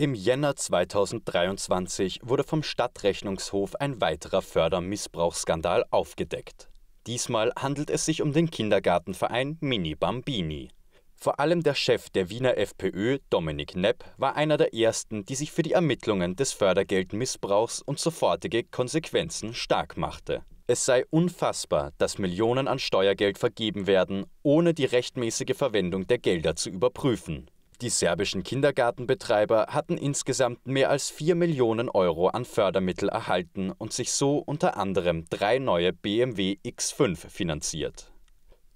Im Jänner 2023 wurde vom Stadtrechnungshof ein weiterer Fördermissbrauchsskandal aufgedeckt. Diesmal handelt es sich um den Kindergartenverein Mini Bambini. Vor allem der Chef der Wiener FPÖ, Dominik Nepp, war einer der ersten, die sich für die Ermittlungen des Fördergeldmissbrauchs und sofortige Konsequenzen stark machte. Es sei unfassbar, dass Millionen an Steuergeld vergeben werden, ohne die rechtmäßige Verwendung der Gelder zu überprüfen. Die serbischen Kindergartenbetreiber hatten insgesamt mehr als 4 Millionen Euro an Fördermittel erhalten und sich so unter anderem drei neue BMW X5 finanziert.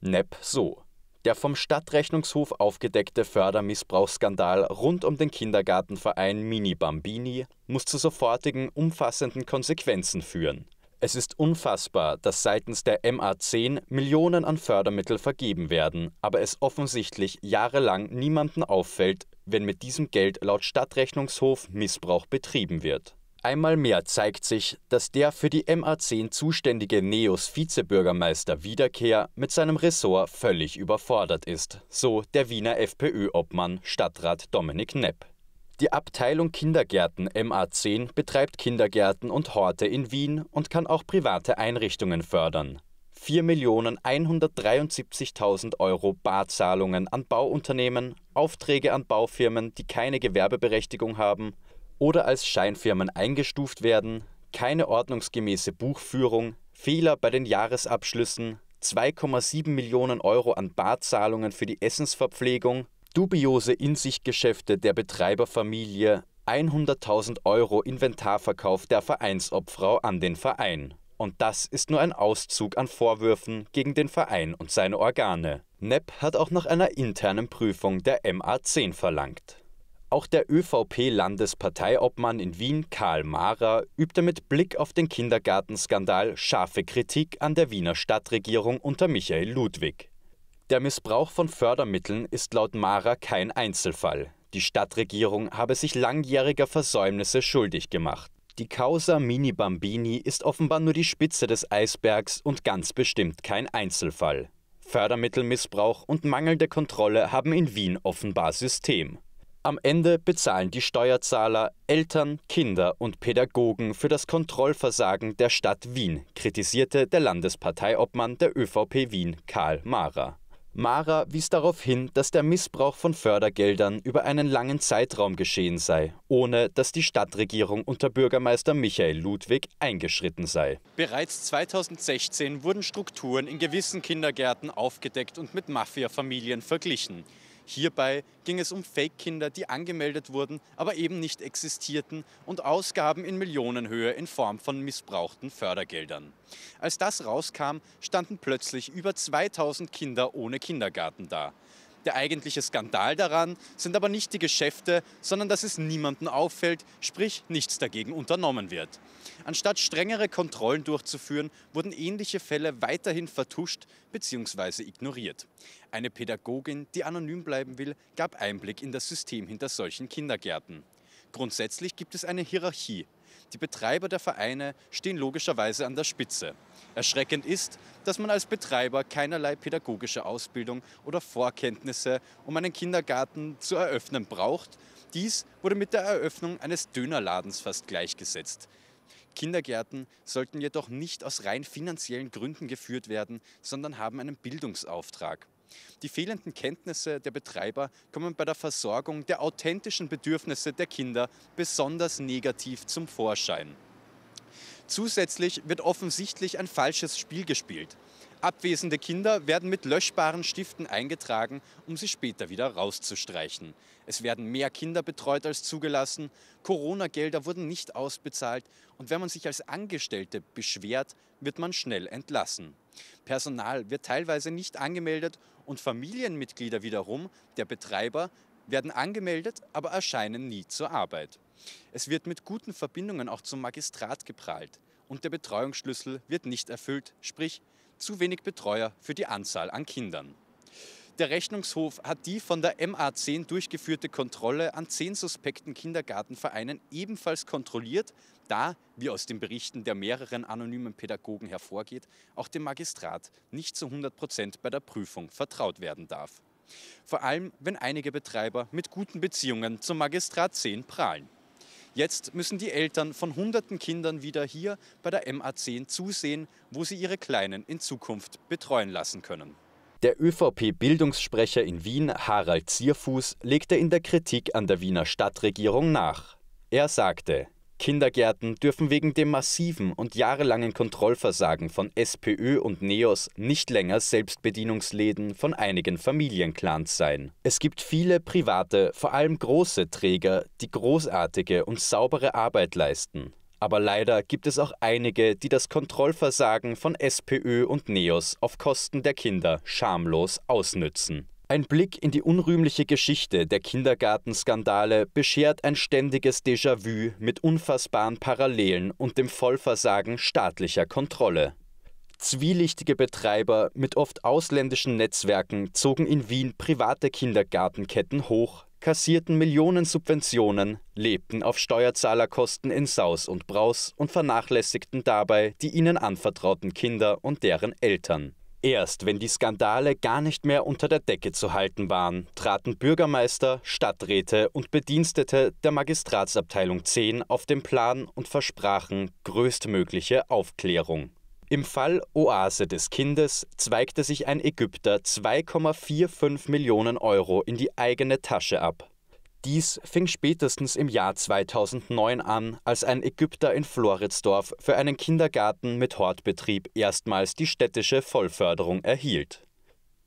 NEP so. Der vom Stadtrechnungshof aufgedeckte Fördermissbrauchsskandal rund um den Kindergartenverein Mini Bambini muss zu sofortigen umfassenden Konsequenzen führen. Es ist unfassbar, dass seitens der MA10 Millionen an Fördermittel vergeben werden, aber es offensichtlich jahrelang niemanden auffällt, wenn mit diesem Geld laut Stadtrechnungshof Missbrauch betrieben wird. Einmal mehr zeigt sich, dass der für die MA10 zuständige Neos Vizebürgermeister Wiederkehr mit seinem Ressort völlig überfordert ist, so der Wiener FPÖ-Obmann Stadtrat Dominik Nepp. Die Abteilung Kindergärten MA10 betreibt Kindergärten und Horte in Wien und kann auch private Einrichtungen fördern. 4.173.000 Euro Barzahlungen an Bauunternehmen, Aufträge an Baufirmen, die keine Gewerbeberechtigung haben oder als Scheinfirmen eingestuft werden, keine ordnungsgemäße Buchführung, Fehler bei den Jahresabschlüssen, 2,7 Millionen Euro an Barzahlungen für die Essensverpflegung, dubiose In-sich-Geschäfte der Betreiberfamilie, 100.000 Euro Inventarverkauf der Vereinsobfrau an den Verein. Und das ist nur ein Auszug an Vorwürfen gegen den Verein und seine Organe. Nepp hat auch nach einer internen Prüfung der MA10 verlangt. Auch der ÖVP-Landesparteiobmann in Wien, Karl Mara, übte mit Blick auf den Kindergartenskandal scharfe Kritik an der Wiener Stadtregierung unter Michael Ludwig. Der Missbrauch von Fördermitteln ist laut Mara kein Einzelfall. Die Stadtregierung habe sich langjähriger Versäumnisse schuldig gemacht. Die Causa Mini Bambini ist offenbar nur die Spitze des Eisbergs und ganz bestimmt kein Einzelfall. Fördermittelmissbrauch und mangelnde Kontrolle haben in Wien offenbar System. Am Ende bezahlen die Steuerzahler, Eltern, Kinder und Pädagogen für das Kontrollversagen der Stadt Wien, kritisierte der Landesparteiobmann der ÖVP Wien Karl Mara. Mara wies darauf hin, dass der Missbrauch von Fördergeldern über einen langen Zeitraum geschehen sei, ohne dass die Stadtregierung unter Bürgermeister Michael Ludwig eingeschritten sei. Bereits 2016 wurden Strukturen in gewissen Kindergärten aufgedeckt und mit Mafiafamilien verglichen. Hierbei ging es um Fake-Kinder, die angemeldet wurden, aber eben nicht existierten und Ausgaben in Millionenhöhe in Form von missbrauchten Fördergeldern. Als das rauskam, standen plötzlich über 2000 Kinder ohne Kindergarten da. Der eigentliche Skandal daran sind aber nicht die Geschäfte, sondern dass es niemandem auffällt, sprich nichts dagegen unternommen wird. Anstatt strengere Kontrollen durchzuführen, wurden ähnliche Fälle weiterhin vertuscht bzw. ignoriert. Eine Pädagogin, die anonym bleiben will, gab Einblick in das System hinter solchen Kindergärten. Grundsätzlich gibt es eine Hierarchie. Die Betreiber der Vereine stehen logischerweise an der Spitze. Erschreckend ist, dass man als Betreiber keinerlei pädagogische Ausbildung oder Vorkenntnisse, um einen Kindergarten zu eröffnen, braucht. Dies wurde mit der Eröffnung eines Dönerladens fast gleichgesetzt. Kindergärten sollten jedoch nicht aus rein finanziellen Gründen geführt werden, sondern haben einen Bildungsauftrag. Die fehlenden Kenntnisse der Betreiber kommen bei der Versorgung der authentischen Bedürfnisse der Kinder besonders negativ zum Vorschein. Zusätzlich wird offensichtlich ein falsches Spiel gespielt. Abwesende Kinder werden mit löschbaren Stiften eingetragen, um sie später wieder rauszustreichen. Es werden mehr Kinder betreut als zugelassen, Corona-Gelder wurden nicht ausbezahlt und wenn man sich als Angestellte beschwert, wird man schnell entlassen. Personal wird teilweise nicht angemeldet und Familienmitglieder wiederum, der Betreiber, werden angemeldet, aber erscheinen nie zur Arbeit. Es wird mit guten Verbindungen auch zum Magistrat geprahlt und der Betreuungsschlüssel wird nicht erfüllt, sprich zu wenig Betreuer für die Anzahl an Kindern. Der Rechnungshof hat die von der MA10 durchgeführte Kontrolle an zehn suspekten Kindergartenvereinen ebenfalls kontrolliert, da, wie aus den Berichten der mehreren anonymen Pädagogen hervorgeht, auch dem Magistrat nicht zu 100 Prozent bei der Prüfung vertraut werden darf. Vor allem, wenn einige Betreiber mit guten Beziehungen zum Magistrat 10 prahlen. Jetzt müssen die Eltern von hunderten Kindern wieder hier bei der MA10 zusehen, wo sie ihre Kleinen in Zukunft betreuen lassen können. Der ÖVP-Bildungssprecher in Wien, Harald Zierfuß, legte in der Kritik an der Wiener Stadtregierung nach. Er sagte, Kindergärten dürfen wegen dem massiven und jahrelangen Kontrollversagen von SPÖ und Neos nicht länger Selbstbedienungsläden von einigen Familienclans sein. Es gibt viele private, vor allem große Träger, die großartige und saubere Arbeit leisten. Aber leider gibt es auch einige, die das Kontrollversagen von SPÖ und NEOS auf Kosten der Kinder schamlos ausnützen. Ein Blick in die unrühmliche Geschichte der Kindergartenskandale beschert ein ständiges Déjà-vu mit unfassbaren Parallelen und dem Vollversagen staatlicher Kontrolle. Zwielichtige Betreiber mit oft ausländischen Netzwerken zogen in Wien private Kindergartenketten hoch, kassierten Millionen Subventionen, lebten auf Steuerzahlerkosten in Saus und Braus und vernachlässigten dabei die ihnen anvertrauten Kinder und deren Eltern. Erst wenn die Skandale gar nicht mehr unter der Decke zu halten waren, traten Bürgermeister, Stadträte und Bedienstete der Magistratsabteilung 10 auf den Plan und versprachen größtmögliche Aufklärung. Im Fall Oase des Kindes zweigte sich ein Ägypter 2,45 Millionen Euro in die eigene Tasche ab. Dies fing spätestens im Jahr 2009 an, als ein Ägypter in Floridsdorf für einen Kindergarten mit Hortbetrieb erstmals die städtische Vollförderung erhielt.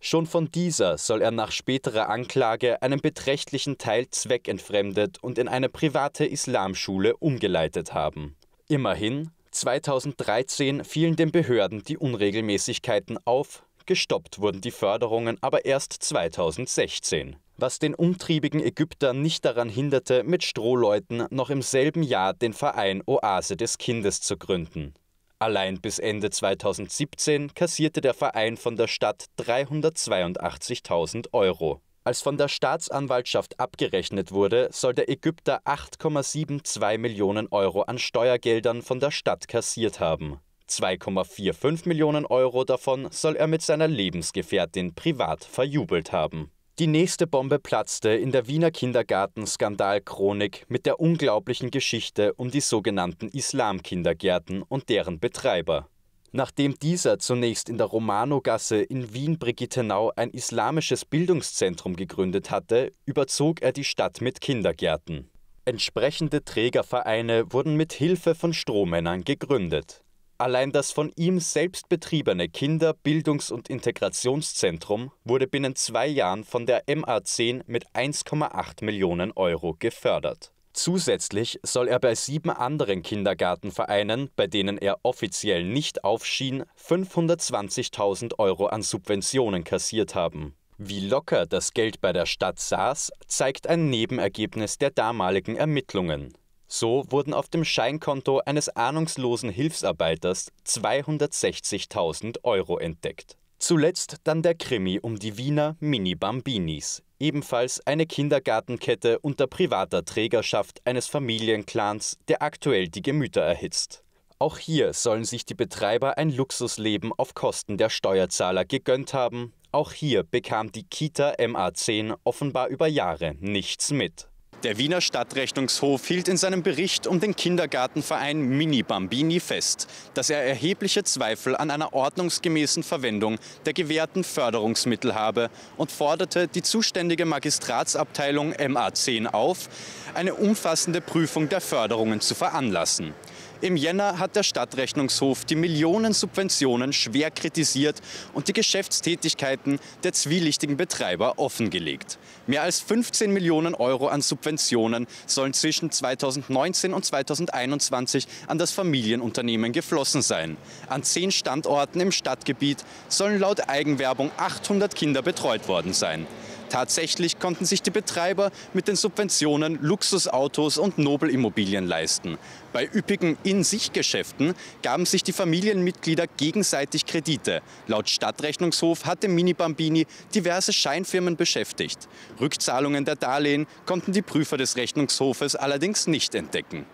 Schon von dieser soll er nach späterer Anklage einen beträchtlichen Teil zweckentfremdet und in eine private Islamschule umgeleitet haben. Immerhin 2013 fielen den Behörden die Unregelmäßigkeiten auf, gestoppt wurden die Förderungen aber erst 2016 was den umtriebigen Ägyptern nicht daran hinderte, mit Strohleuten noch im selben Jahr den Verein Oase des Kindes zu gründen. Allein bis Ende 2017 kassierte der Verein von der Stadt 382.000 Euro. Als von der Staatsanwaltschaft abgerechnet wurde, soll der Ägypter 8,72 Millionen Euro an Steuergeldern von der Stadt kassiert haben. 2,45 Millionen Euro davon soll er mit seiner Lebensgefährtin privat verjubelt haben. Die nächste Bombe platzte in der Wiener Kindergarten-Skandalchronik mit der unglaublichen Geschichte um die sogenannten Islam-Kindergärten und deren Betreiber. Nachdem dieser zunächst in der Romanogasse in Wien-Brigittenau ein islamisches Bildungszentrum gegründet hatte, überzog er die Stadt mit Kindergärten. Entsprechende Trägervereine wurden mit Hilfe von Strohmännern gegründet. Allein das von ihm selbst betriebene Kinder-, Bildungs- und Integrationszentrum wurde binnen zwei Jahren von der MA10 mit 1,8 Millionen Euro gefördert. Zusätzlich soll er bei sieben anderen Kindergartenvereinen, bei denen er offiziell nicht aufschien, 520.000 Euro an Subventionen kassiert haben. Wie locker das Geld bei der Stadt saß, zeigt ein Nebenergebnis der damaligen Ermittlungen. So wurden auf dem Scheinkonto eines ahnungslosen Hilfsarbeiters 260.000 Euro entdeckt. Zuletzt dann der Krimi um die Wiener Mini Bambinis, ebenfalls eine Kindergartenkette unter privater Trägerschaft eines Familienclans, der aktuell die Gemüter erhitzt. Auch hier sollen sich die Betreiber ein Luxusleben auf Kosten der Steuerzahler gegönnt haben. Auch hier bekam die Kita MA10 offenbar über Jahre nichts mit. Der Wiener Stadtrechnungshof hielt in seinem Bericht um den Kindergartenverein Mini Bambini fest, dass er erhebliche Zweifel an einer ordnungsgemäßen Verwendung der gewährten Förderungsmittel habe und forderte die zuständige Magistratsabteilung MA10 auf, eine umfassende Prüfung der Förderungen zu veranlassen. Im Jänner hat der Stadtrechnungshof die Millionensubventionen schwer kritisiert und die Geschäftstätigkeiten der zwielichtigen Betreiber offengelegt. Mehr als 15 Millionen Euro an Subventionen sollen zwischen 2019 und 2021 an das Familienunternehmen geflossen sein. An zehn Standorten im Stadtgebiet sollen laut Eigenwerbung 800 Kinder betreut worden sein. Tatsächlich konnten sich die Betreiber mit den Subventionen Luxusautos und Nobelimmobilien leisten. Bei üppigen In-sich-Geschäften gaben sich die Familienmitglieder gegenseitig Kredite. Laut Stadtrechnungshof hatte Mini Bambini diverse Scheinfirmen beschäftigt. Rückzahlungen der Darlehen konnten die Prüfer des Rechnungshofes allerdings nicht entdecken.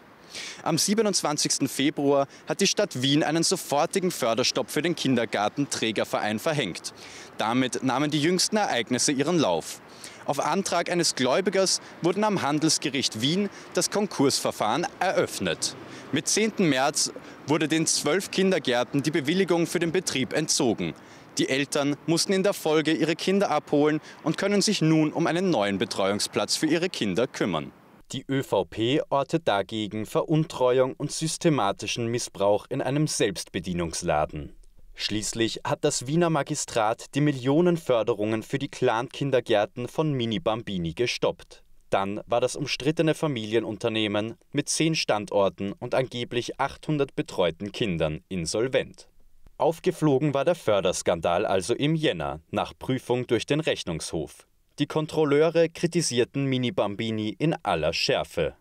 Am 27. Februar hat die Stadt Wien einen sofortigen Förderstopp für den Kindergartenträgerverein verhängt. Damit nahmen die jüngsten Ereignisse ihren Lauf. Auf Antrag eines Gläubigers wurden am Handelsgericht Wien das Konkursverfahren eröffnet. Mit 10. März wurde den zwölf Kindergärten die Bewilligung für den Betrieb entzogen. Die Eltern mussten in der Folge ihre Kinder abholen und können sich nun um einen neuen Betreuungsplatz für ihre Kinder kümmern. Die ÖVP ortet dagegen Veruntreuung und systematischen Missbrauch in einem Selbstbedienungsladen. Schließlich hat das Wiener Magistrat die Millionenförderungen für die Clan-Kindergärten von Mini Bambini gestoppt. Dann war das umstrittene Familienunternehmen mit zehn Standorten und angeblich 800 betreuten Kindern insolvent. Aufgeflogen war der Förderskandal also im Jänner nach Prüfung durch den Rechnungshof. Die Kontrolleure kritisierten Mini Bambini in aller Schärfe.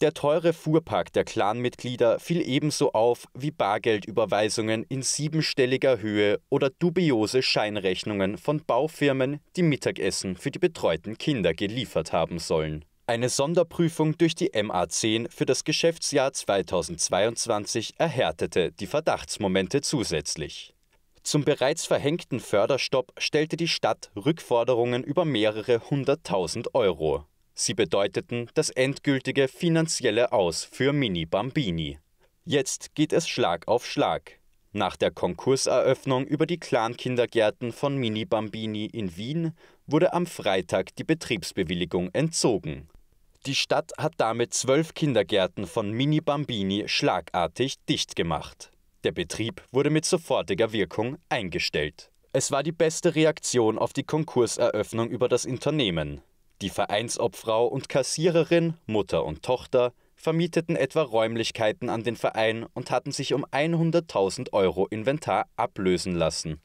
Der teure Fuhrpark der Clanmitglieder fiel ebenso auf wie Bargeldüberweisungen in siebenstelliger Höhe oder dubiose Scheinrechnungen von Baufirmen, die Mittagessen für die betreuten Kinder geliefert haben sollen. Eine Sonderprüfung durch die MA10 für das Geschäftsjahr 2022 erhärtete die Verdachtsmomente zusätzlich. Zum bereits verhängten Förderstopp stellte die Stadt Rückforderungen über mehrere hunderttausend Euro. Sie bedeuteten das endgültige finanzielle Aus für Mini Bambini. Jetzt geht es Schlag auf Schlag. Nach der Konkurseröffnung über die Clan-Kindergärten von Mini Bambini in Wien wurde am Freitag die Betriebsbewilligung entzogen. Die Stadt hat damit zwölf Kindergärten von Mini Bambini schlagartig dicht gemacht. Der Betrieb wurde mit sofortiger Wirkung eingestellt. Es war die beste Reaktion auf die Konkurseröffnung über das Unternehmen. Die Vereinsobfrau und Kassiererin, Mutter und Tochter, vermieteten etwa Räumlichkeiten an den Verein und hatten sich um 100.000 Euro Inventar ablösen lassen,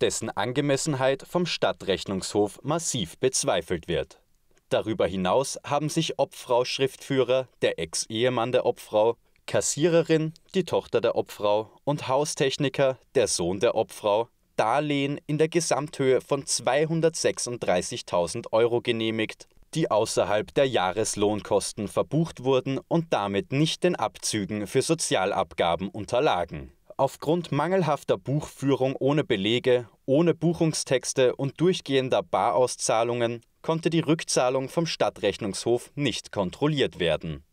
dessen Angemessenheit vom Stadtrechnungshof massiv bezweifelt wird. Darüber hinaus haben sich Obfrau-Schriftführer, der Ex-Ehemann der Obfrau, Kassiererin, die Tochter der Obfrau und Haustechniker, der Sohn der Obfrau, Darlehen in der Gesamthöhe von 236.000 Euro genehmigt, die außerhalb der Jahreslohnkosten verbucht wurden und damit nicht den Abzügen für Sozialabgaben unterlagen. Aufgrund mangelhafter Buchführung ohne Belege, ohne Buchungstexte und durchgehender Barauszahlungen konnte die Rückzahlung vom Stadtrechnungshof nicht kontrolliert werden.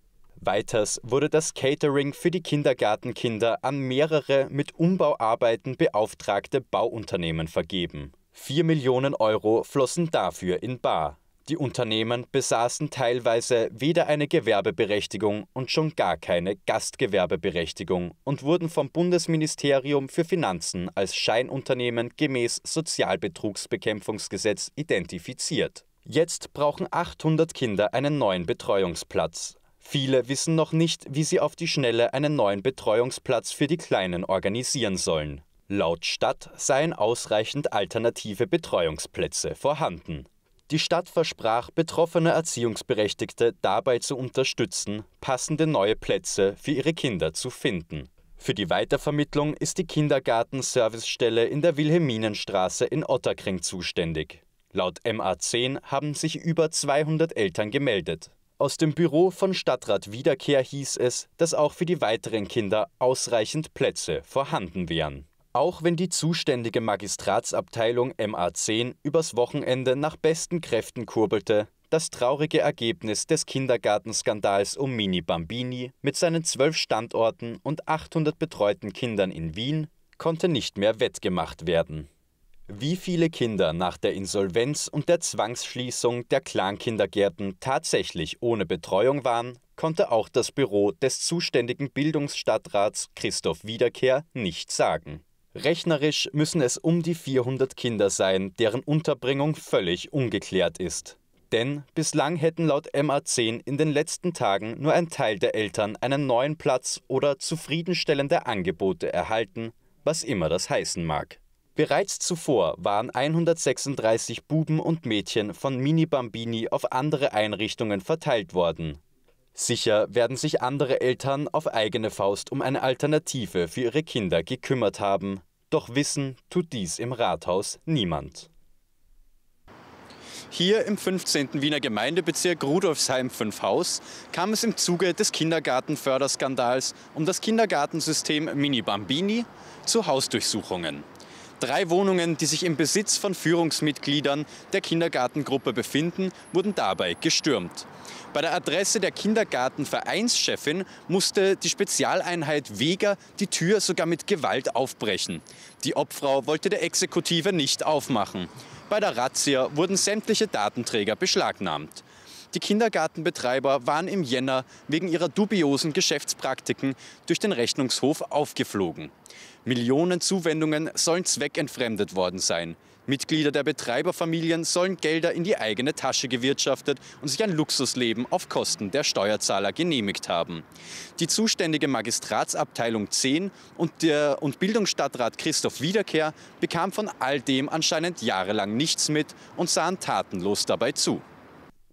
Weiters wurde das Catering für die Kindergartenkinder an mehrere mit Umbauarbeiten beauftragte Bauunternehmen vergeben. 4 Millionen Euro flossen dafür in Bar. Die Unternehmen besaßen teilweise weder eine Gewerbeberechtigung und schon gar keine Gastgewerbeberechtigung und wurden vom Bundesministerium für Finanzen als Scheinunternehmen gemäß Sozialbetrugsbekämpfungsgesetz identifiziert. Jetzt brauchen 800 Kinder einen neuen Betreuungsplatz. Viele wissen noch nicht, wie sie auf die Schnelle einen neuen Betreuungsplatz für die Kleinen organisieren sollen. Laut Stadt seien ausreichend alternative Betreuungsplätze vorhanden. Die Stadt versprach, betroffene Erziehungsberechtigte dabei zu unterstützen, passende neue Plätze für ihre Kinder zu finden. Für die Weitervermittlung ist die Kindergartenservicestelle in der Wilhelminenstraße in Otterkring zuständig. Laut MA10 haben sich über 200 Eltern gemeldet. Aus dem Büro von Stadtrat Wiederkehr hieß es, dass auch für die weiteren Kinder ausreichend Plätze vorhanden wären. Auch wenn die zuständige Magistratsabteilung MA10 übers Wochenende nach besten Kräften kurbelte, das traurige Ergebnis des Kindergartenskandals um Mini Bambini mit seinen zwölf Standorten und 800 betreuten Kindern in Wien konnte nicht mehr wettgemacht werden wie viele Kinder nach der Insolvenz und der Zwangsschließung der Clankindergärten tatsächlich ohne Betreuung waren, konnte auch das Büro des zuständigen Bildungsstadtrats Christoph Wiederkehr nicht sagen. Rechnerisch müssen es um die 400 Kinder sein, deren Unterbringung völlig ungeklärt ist. Denn bislang hätten laut MA10 in den letzten Tagen nur ein Teil der Eltern einen neuen Platz oder zufriedenstellende Angebote erhalten, was immer das heißen mag. Bereits zuvor waren 136 Buben und Mädchen von Mini Bambini auf andere Einrichtungen verteilt worden. Sicher werden sich andere Eltern auf eigene Faust um eine Alternative für ihre Kinder gekümmert haben, doch wissen tut dies im Rathaus niemand. Hier im 15. Wiener Gemeindebezirk Rudolfsheim 5 Haus kam es im Zuge des Kindergartenförderskandals um das Kindergartensystem Mini Bambini zu Hausdurchsuchungen. Drei Wohnungen, die sich im Besitz von Führungsmitgliedern der Kindergartengruppe befinden, wurden dabei gestürmt. Bei der Adresse der Kindergartenvereinschefin musste die Spezialeinheit Weger die Tür sogar mit Gewalt aufbrechen. Die Obfrau wollte der Exekutive nicht aufmachen. Bei der Razzia wurden sämtliche Datenträger beschlagnahmt. Die Kindergartenbetreiber waren im Jänner wegen ihrer dubiosen Geschäftspraktiken durch den Rechnungshof aufgeflogen. Millionen Zuwendungen sollen zweckentfremdet worden sein. Mitglieder der Betreiberfamilien sollen Gelder in die eigene Tasche gewirtschaftet und sich ein Luxusleben auf Kosten der Steuerzahler genehmigt haben. Die zuständige Magistratsabteilung 10 und der und Bildungsstadtrat Christoph Wiederkehr bekam von all dem anscheinend jahrelang nichts mit und sahen tatenlos dabei zu.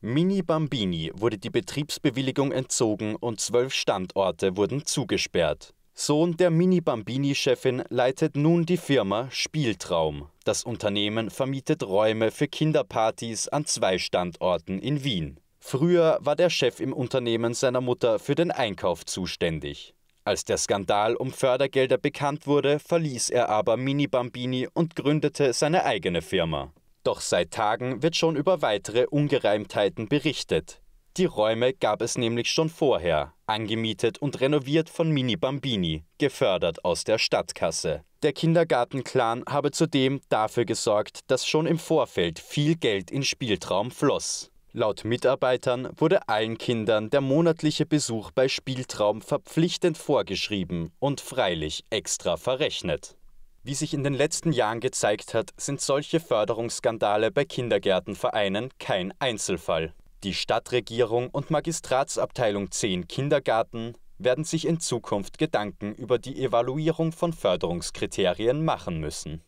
Mini Bambini wurde die Betriebsbewilligung entzogen und zwölf Standorte wurden zugesperrt. Sohn der Mini Bambini-Chefin leitet nun die Firma Spieltraum. Das Unternehmen vermietet Räume für Kinderpartys an zwei Standorten in Wien. Früher war der Chef im Unternehmen seiner Mutter für den Einkauf zuständig. Als der Skandal um Fördergelder bekannt wurde, verließ er aber Mini Bambini und gründete seine eigene Firma. Doch seit Tagen wird schon über weitere Ungereimtheiten berichtet. Die Räume gab es nämlich schon vorher, angemietet und renoviert von Mini Bambini, gefördert aus der Stadtkasse. Der Kindergartenclan habe zudem dafür gesorgt, dass schon im Vorfeld viel Geld in Spieltraum floss. Laut Mitarbeitern wurde allen Kindern der monatliche Besuch bei Spieltraum verpflichtend vorgeschrieben und freilich extra verrechnet. Wie sich in den letzten Jahren gezeigt hat, sind solche Förderungsskandale bei Kindergärtenvereinen kein Einzelfall. Die Stadtregierung und Magistratsabteilung 10 Kindergarten werden sich in Zukunft Gedanken über die Evaluierung von Förderungskriterien machen müssen.